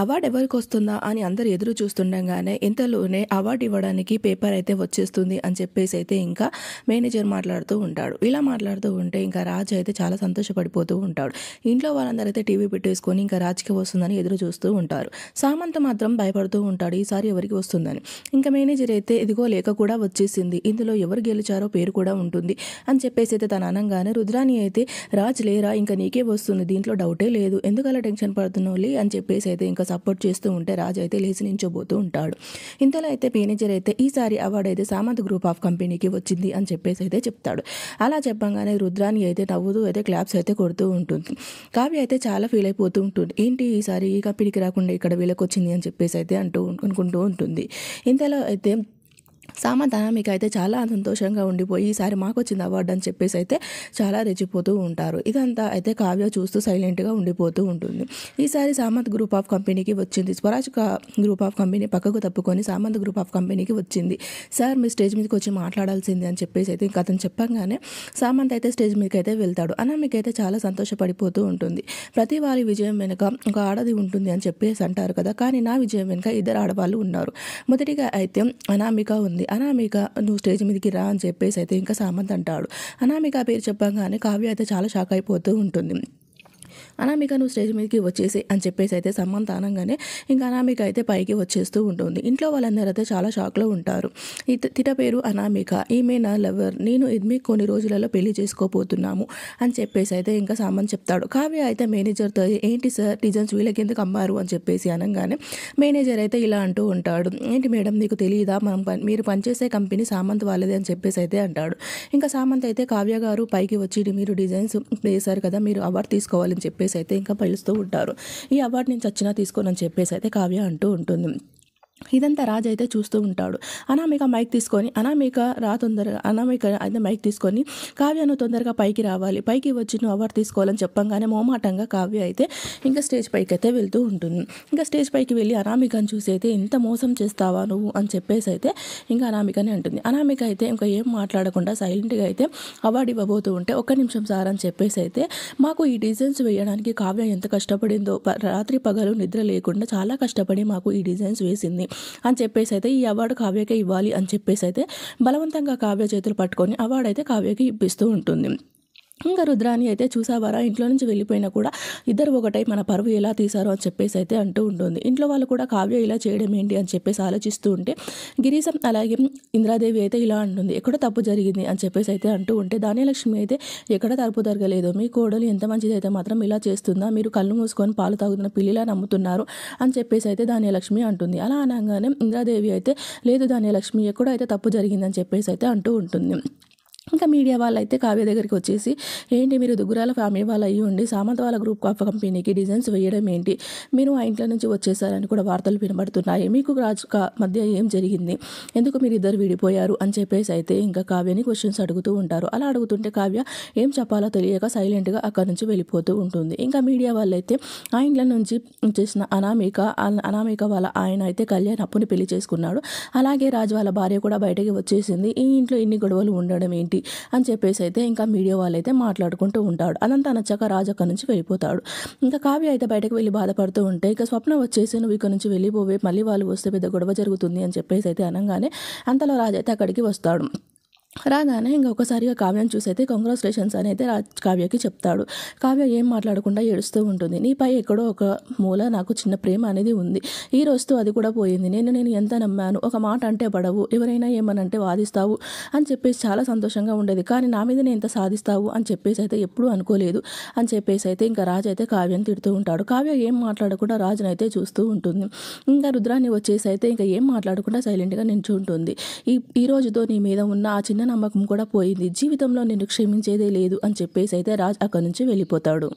award ఎవరికి వస్తుందా అని అందరు ఎదురు చూస్తుండగానే ఇంతలోనే అవార్డు ఇవ్వడానికి పేపర్ అయితే వచ్చేస్తుంది అని చెప్పేసి అయితే ఇంకా మేనేజర్ మాట్లాడుతూ ఉంటాడు ఇలా మాట్లాడుతూ ఉంటే ఇంకా రాజ్ అయితే చాలా సంతోషపడిపోతూ ఉంటాడు ఇంట్లో వాళ్ళందరూ అయితే టీవీ పెట్టేసుకొని ఇంకా రాజ్కి వస్తుందని ఎదురు చూస్తూ ఉంటారు సామంత మాత్రం భయపడుతూ ఉంటాడు ఈసారి ఎవరికి వస్తుందని ఇంకా మేనేజర్ అయితే ఇదిగో లేక కూడా వచ్చేసింది ఇందులో ఎవరు గెలిచారో పేరు కూడా ఉంటుంది అని చెప్పేసి అయితే తన అనగానే రుద్రాని అయితే రాజ్ లేరా ఇంకా నీకే వస్తుంది దీంట్లో డౌటే లేదు ఎందుకలా టెన్షన్ పడుతున్నావు అని చెప్పేసి అయితే ఇంకా సపోర్ట్ చేస్తూ ఉంటే రాజు అయితే లేచి నించోబోతూ ఉంటాడు ఇంతలో అయితే మేనేజర్ అయితే ఈసారి అవార్డు అయితే సామంత్ గ్రూప్ ఆఫ్ కంపెనీకి వచ్చింది అని చెప్పేసి అయితే చెప్తాడు అలా చెప్పంగానే రుద్రాని అయితే నవ్వుతూ అయితే క్లాప్స్ అయితే కొడుతూ ఉంటుంది కావ్య అయితే చాలా ఫీల్ అయిపోతూ ఉంటుంది ఏంటి ఈసారి ఈ కంపెనీకి రాకుండా ఇక్కడ వీళ్ళకి వచ్చింది అని చెప్పేసి అయితే అంటూ అనుకుంటూ ఉంటుంది ఇంతలో అయితే సామంత మీకు అయితే చాలా సంతోషంగా ఉండిపోయి ఈసారి మాకు వచ్చింది అవార్డు అని చెప్పేసి అయితే చాలా రెచ్చిపోతూ ఉంటారు ఇదంతా అయితే కావ్య చూస్తూ సైలెంట్గా ఉండిపోతూ ఉంటుంది ఈసారి సామంత్ గ్రూప్ ఆఫ్ కంపెనీకి వచ్చింది స్వరాజ్ గ్రూప్ ఆఫ్ కంపెనీ పక్కకు తప్పుకొని సామంత్ గ్రూప్ ఆఫ్ కంపెనీకి వచ్చింది సార్ మీ స్టేజ్ మీదకి వచ్చి మాట్లాడాల్సింది అని చెప్పేసి అయితే ఇంకా అతను చెప్పంగానే సామంత్ అయితే స్టేజ్ మీదకి అయితే వెళ్తాడు అయితే చాలా సంతోషపడిపోతూ ఉంటుంది ప్రతి వారి విజయం వెనుక ఒక ఆడది ఉంటుంది అని చెప్పేసి అంటారు కదా కానీ నా విజయం వెనుక ఇద్దరు ఆడవాళ్ళు ఉన్నారు మొదటిగా అయితే అనామిక ఉంది అనామిక నువ్వు స్టేజ్ మీదకి రా అని చెప్పేసి అయితే ఇంకా సామంత్ అంటాడు అనామిక పేరు చెప్పగానే కావ్య అయితే చాలా షాక్ అయిపోతూ ఉంటుంది అనామిక నువ్వు స్టేజ్ మీదకి వచ్చేసి అని చెప్పేసి అయితే అనంగానే ఇంకా అనామిక అయితే పైకి వచ్చేస్తూ ఉంటుంది ఇంట్లో వాళ్ళందరూ అయితే చాలా షాక్లో ఉంటారు తిట పేరు అనామిక ఈమె నా లవర్ నేను ఇద్మి కొన్ని రోజులలో పెళ్లి చేసుకోపోతున్నాము అని చెప్పేసి అయితే ఇంకా సామాన్ చెప్తాడు కావ్య అయితే మేనేజర్తో ఏంటి సార్ డిజైన్స్ వీళ్ళకి ఎందుకు అమ్మారు అని చెప్పేసి అనగానే మేనేజర్ అయితే ఇలా అంటూ ఉంటాడు ఏంటి మేడం నీకు తెలియదా మనం పని మీరు పనిచేసే కంపెనీ సామంత్ వాళ్ళదే అని చెప్పేసి అయితే అంటాడు ఇంకా సామంత్ అయితే కావ్య గారు పైకి వచ్చి మీరు డిజైన్స్ వేశారు కదా మీరు అవార్డు తీసుకోవాలని చెప్పేసి అయితే ఇంకా పిలుస్తూ ఉంటారు ఈ అవార్డు నుంచి వచ్చినా తీసుకోనని చెప్పేసి అయితే కావ్య అంటూ ఉంటుంది ఇదంతా రాజు అయితే చూస్తూ ఉంటాడు అనామిక మైక్ తీసుకొని అనామిక రా తొందరగా అనామిక అయితే మైక్ తీసుకొని కావ్యను తొందరగా పైకి రావాలి పైకి వచ్చి నువ్వు అవార్డు తీసుకోవాలని చెప్పంగానే మోమాటంగా కావ్య అయితే ఇంకా స్టేజ్ పైకి అయితే వెళ్తూ ఉంటుంది ఇంకా స్టేజ్ పైకి వెళ్ళి అనామికను చూసి అయితే ఇంత మోసం చేస్తావా నువ్వు అని చెప్పేసి అయితే ఇంకా అనామికనే ఉంటుంది అనామిక అయితే ఇంకా ఏం మాట్లాడకుండా సైలెంట్గా అయితే అవార్డు ఇవ్వబోతూ ఉంటే ఒక్క నిమిషం సార్ అని చెప్పేసి అయితే మాకు ఈ డిజైన్స్ వేయడానికి కావ్య ఎంత కష్టపడిందో రాత్రి పగలు నిద్ర లేకుండా చాలా కష్టపడి మాకు ఈ డిజైన్స్ వేసింది అని చెప్పేసి అయితే ఈ అవార్డు కావ్యకే ఇవ్వాలి అని చెప్పేసి అయితే బలవంతంగా కావ్య చేతులు పట్టుకొని అవార్డు అయితే కావ్యకి ఇప్పిస్తూ ఉంటుంది ఇంకా రుద్రాని అయితే చూసావారా ఇంట్లో నుంచి వెళ్ళిపోయినా కూడా ఇద్దరు ఒకటై మన పరువు ఎలా తీశారో అని చెప్పేసి అయితే అంటూ ఉంటుంది ఇంట్లో వాళ్ళు కూడా కావ్య ఇలా చేయడం ఏంటి అని చెప్పేసి ఆలోచిస్తూ ఉంటే గిరీశం అలాగే ఇంద్రాదేవి అయితే ఇలా అంటుంది ఎక్కడ తప్పు జరిగింది అని చెప్పేసి అయితే అంటూ ఉంటే ధాన్యలక్ష్మి అయితే ఎక్కడ తప్పు జరగలేదు మీ కోడలు ఎంత మంచిది అయితే మాత్రం ఇలా చేస్తుందా మీరు కళ్ళు మూసుకొని పాలు తాగుతున్న పిల్లిలా నమ్ముతున్నారు అని చెప్పేసి అయితే ధాన్యలక్ష్మి అంటుంది అలా అనగానే ఇంద్రాదేవి అయితే లేదు ధాన్యలక్ష్మి ఎక్కడ అయితే తప్పు జరిగిందని చెప్పేసి అయితే అంటూ ఉంటుంది ఇంకా మీడియా వాళ్ళైతే కావ్య దగ్గరికి వచ్చేసి ఏంటి మీరు దుగ్గురాల ఫ్యామిలీ వాళ్ళు అయ్యి ఉండి సామంత వాళ్ళ గ్రూప్ ఆఫ్ కంపెనీకి డిజైన్స్ వేయడం ఏంటి మీరు ఆ ఇంట్లో నుంచి వచ్చేసారని కూడా వార్తలు వినబడుతున్నాయి మీకు రాజు మధ్య ఏం జరిగింది ఎందుకు మీరు ఇద్దరు విడిపోయారు అని చెప్పేసి అయితే ఇంకా కావ్యని క్వశ్చన్స్ అడుగుతూ ఉంటారు అలా అడుగుతుంటే కావ్య ఏం చెప్పాలో తెలియక సైలెంట్గా అక్కడి నుంచి వెళ్ళిపోతూ ఉంటుంది ఇంకా మీడియా వాళ్ళైతే ఆ ఇంట్లో నుంచి చేసిన అనామిక అనామిక వాళ్ళ ఆయన అయితే కళ్యాణ్ అప్పుని పెళ్లి చేసుకున్నాడు అలాగే రాజు వాళ్ళ భార్య కూడా బయటకి వచ్చేసింది ఈ ఇంట్లో ఇన్ని గొడవలు ఉండడం ఏంటి ఏంటి అని చెప్పేసి అయితే ఇంకా మీడియా వాళ్ళు అయితే మాట్లాడుకుంటూ ఉంటాడు అదంతా నచ్చాక రాజు అక్కడి నుంచి వెళ్ళిపోతాడు ఇంకా కావ్య అయితే బయటకు వెళ్ళి బాధపడుతూ ఉంటే ఇక స్వప్న వచ్చేసి నువ్వు ఇక్కడ నుంచి వెళ్ళిపోవే మళ్ళీ వాళ్ళు వస్తే పెద్ద గొడవ జరుగుతుంది అని చెప్పేసి అయితే అనగానే అంతలో రాజు అయితే అక్కడికి వస్తాడు రాగానే ఇంక ఒకసారిగా కావ్యం చూసైతే కంగ్రాచులేషన్స్ అని అయితే కావ్యకి చెప్తాడు కావ్య ఏం మాట్లాడకుండా ఏడుస్తూ ఉంటుంది నీపై ఎక్కడో ఒక మూల నాకు చిన్న ప్రేమ అనేది ఉంది ఈ రోజుతో అది కూడా పోయింది నేను నేను ఎంత నమ్మాను ఒక మాట అంటే పడవు ఎవరైనా ఏమనంటే వాదిస్తావు అని చెప్పేసి చాలా సంతోషంగా ఉండేది కానీ నా మీద నేను ఎంత సాధిస్తావు అని చెప్పేసి అయితే ఎప్పుడూ అనుకోలేదు అని చెప్పేసి అయితే ఇంకా రాజు అయితే కావ్యం తిడుతూ ఉంటాడు కావ్య ఏం మాట్లాడకుండా రాజును అయితే చూస్తూ ఉంటుంది ఇంకా రుద్రాన్ని వచ్చేసి అయితే ఇంకా ఏం మాట్లాడకుండా సైలెంట్గా నించుంటుంది ఈ ఈ రోజుతో నీ మీద ఉన్న ఆ చిన్న నమ్మకం కూడా పోయింది జీవితంలో నేను క్షమించేదే లేదు అని చెప్పేసి అయితే రాజ్ అక్కడి నుంచి వెళ్ళిపోతాడు